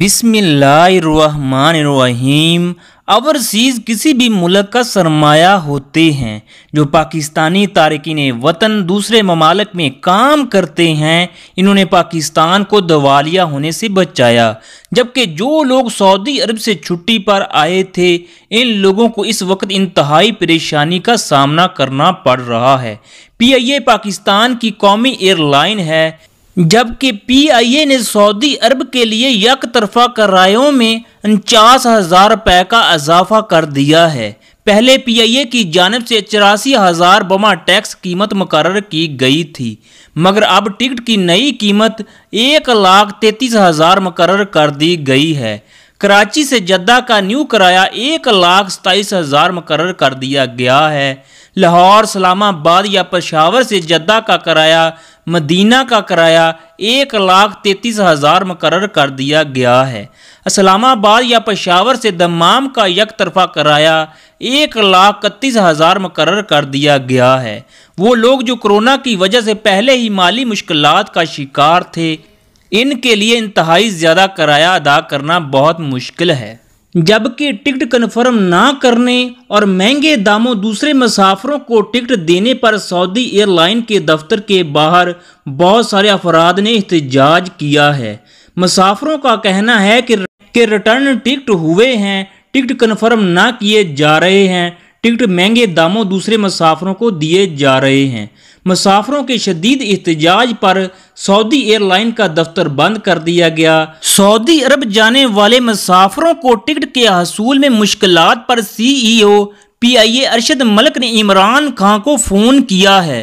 बिसमीम ओवरसीज किसी भी मुल्क का सरमाया होते हैं जो पाकिस्तानी तारकिन वतन दूसरे ममालक में काम करते हैं इन्होंने पाकिस्तान को दवालिया होने से बचाया जबकि जो लोग सऊदी अरब से छुट्टी पर आए थे इन लोगों को इस वक्त इंतहाई परेशानी का सामना करना पड़ रहा है पी आई ए पाकिस्तान की कौमी एयरलाइन है जबकि पीआईए ने सऊदी अरब के लिए यक तरफा करायों में उनचास हज़ार रुपये का इजाफा कर दिया है पहले पीआईए की जानब से चौरासी हज़ार बमा टैक्स कीमत मुकर की गई थी मगर अब टिकट की नई कीमत एक लाख तैतीस हज़ार मुकर कर दी गई है कराची से जद्दा का न्यू किराया एक लाख सताईस हज़ार मुकर कर दिया गया है लाहौर सलामाबाद या पशावर से जद्दा का किराया मदीना का किराया एक लाख तैतीस हज़ार मुकर कर दिया गया है इस्लामाबाद या पशावर से दमाम का यक तरफा किराया एक लाख इकतीस हज़ार मुकर कर दिया गया है वो लोग जो कोरोना की वजह से पहले ही माली मुश्किल का शिकार थे इनके लिए इंतहाई ज़्यादा किराया अदा करना बहुत मुश्किल है जबकि टिकट कन्फर्म ना करने और महंगे दामों दूसरे मुसाफरों को टिकट देने पर सऊदी एयरलाइन के दफ्तर के बाहर बहुत सारे अफराद ने एहतजाज किया है मुसाफरों का कहना है कि के रिटर्न टिकट हुए हैं टिकट कन्फर्म ना किए जा रहे हैं टिकट महंगे दामों दूसरे मुसाफरों को दिए जा रहे हैं मुसाफरों के शदीद एहतजाज पर सऊदी एयरलाइन का दफ्तर बंद कर दिया गया सऊदी अरब जाने वाले मुसाफरों को टिकट के हसूल में मुश्किल पर C E O P I A Arshad Malik ने इमरान खां को फ़ोन किया है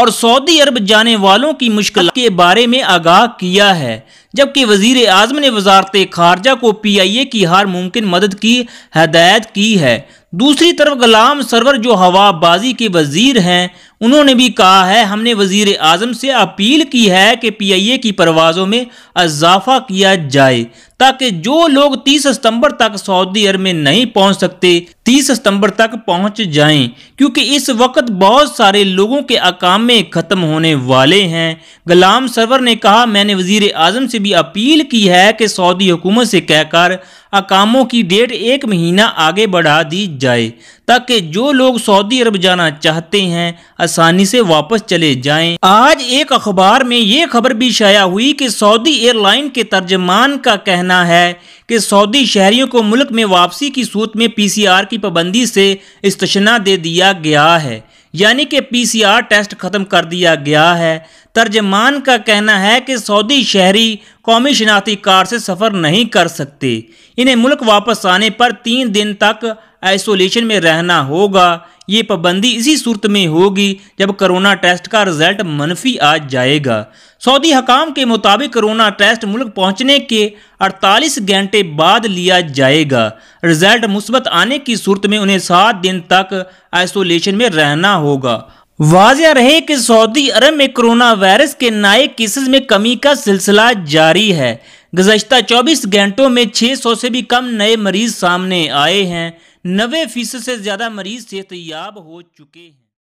और सऊदी अरब जाने वालों की मुश्किल के बारे में आगाह किया है जबकि वजीर आजम ने वजारत खारजा को पी आई ए की हर मुमकिन मदद की हदायत की है दूसरी तरफ गुलाम सरवर जो हवाबाजी के वजीर हैं उन्होंने भी कहा है हमने वजीर आजम से अपील की है कि पीआईए की परवाज़ों में इजाफा किया जाए ताकि जो लोग 30 सितंबर तक सऊदी अरब में नहीं पहुंच सकते 30 सितंबर तक पहुंच जाएं क्योंकि इस वक्त बहुत सारे लोगों के अकामे ख़त्म होने वाले हैं गुलाम सरवर ने कहा मैंने वजीर आजम से भी अपील की है कि सऊदी हुकूमत से कहकर अकामों की डेट एक महीना आगे बढ़ा दी जाए ताकि जो लोग सऊदी अरब जाना चाहते हैं आसानी से वापस चले जाएं। आज एक अखबार में ये खबर भी शाया हुई कि सऊदी एयरलाइन के तर्जमान का कहना कहना है कि सऊदी शहरियों को मुल्क में वापसी की सूरत में पीसीआर की पाबंदी से इस्तना दे दिया गया है यानी कि पीसीआर टेस्ट ख़त्म कर दिया गया है तर्जमान का कहना है कि सऊदी शहरी कौमी शनाख्ती कार से सफ़र नहीं कर सकते इन्हें मुल्क वापस आने पर तीन दिन तक आइसोलेशन में रहना होगा ये पाबंदी इसी सूरत में होगी जब कोरोना टेस्ट का रिजल्ट मनफी आ जाएगा सऊदी हकाम के मुताबिक कोरोना टेस्ट मुल्क पहुंचने के 48 घंटे बाद लिया जाएगा रिजल्ट मुस्बत आने की सूरत में उन्हें सात दिन तक आइसोलेशन में रहना होगा वाजिया रहे कि सऊदी अरब में कोरोना वायरस के नए केसेस में कमी का सिलसिला जारी है गुजशत 24 घंटों में 600 से भी कम नए मरीज सामने आए हैं नबे फीसद से ज़्यादा मरीज सेहतयाब हो चुके हैं